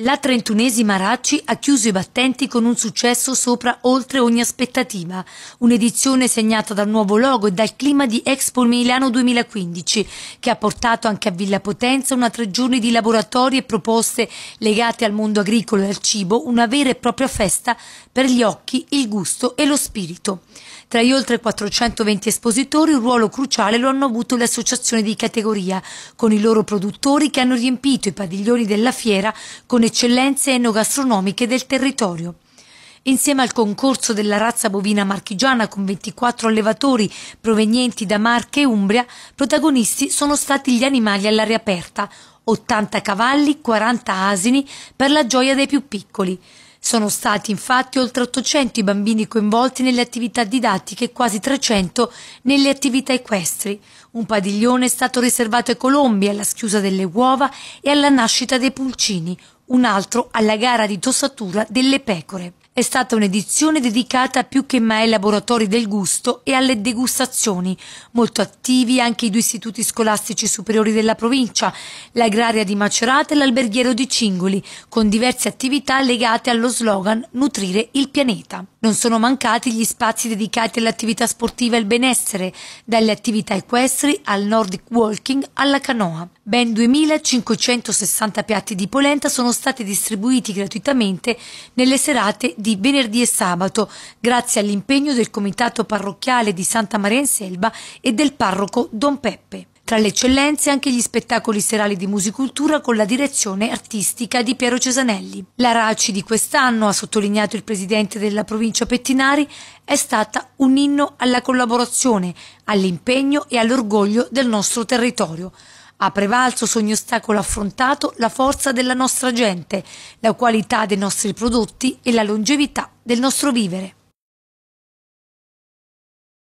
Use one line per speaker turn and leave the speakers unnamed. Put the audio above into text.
La trentunesima Racci ha chiuso i battenti con un successo sopra oltre ogni aspettativa, un'edizione segnata dal nuovo logo e dal clima di Expo Milano 2015, che ha portato anche a Villa Potenza una tre giorni di laboratori e proposte legate al mondo agricolo e al cibo, una vera e propria festa per gli occhi, il gusto e lo spirito. Tra gli oltre 420 espositori un ruolo cruciale lo hanno avuto le associazioni di categoria, con i loro produttori che hanno riempito i padiglioni della fiera con eccellenze enogastronomiche del territorio. Insieme al concorso della razza bovina marchigiana con 24 allevatori provenienti da Marche e Umbria, protagonisti sono stati gli animali all'aria aperta, 80 cavalli, 40 asini, per la gioia dei più piccoli. Sono stati infatti oltre 800 i bambini coinvolti nelle attività didattiche e quasi 300 nelle attività equestri. Un padiglione è stato riservato ai colombi, alla schiusa delle uova e alla nascita dei pulcini, un altro alla gara di tossatura delle pecore. È stata un'edizione dedicata più che mai ai laboratori del gusto e alle degustazioni. Molto attivi anche i due istituti scolastici superiori della provincia, l'agraria di Macerata e l'alberghiero di Cingoli, con diverse attività legate allo slogan Nutrire il pianeta. Non sono mancati gli spazi dedicati all'attività sportiva e al benessere, dalle attività equestri al nordic walking alla canoa. Ben 2.560 piatti di polenta sono stati distribuiti gratuitamente nelle serate di venerdì e sabato, grazie all'impegno del Comitato Parrocchiale di Santa Maria in Selva e del parroco Don Peppe. Tra le eccellenze anche gli spettacoli serali di musicultura con la direzione artistica di Piero Cesanelli. La RACI di quest'anno, ha sottolineato il presidente della provincia Pettinari, è stata un inno alla collaborazione, all'impegno e all'orgoglio del nostro territorio. Ha prevalso su ogni ostacolo affrontato la forza della nostra gente, la qualità dei nostri prodotti e la longevità del nostro vivere.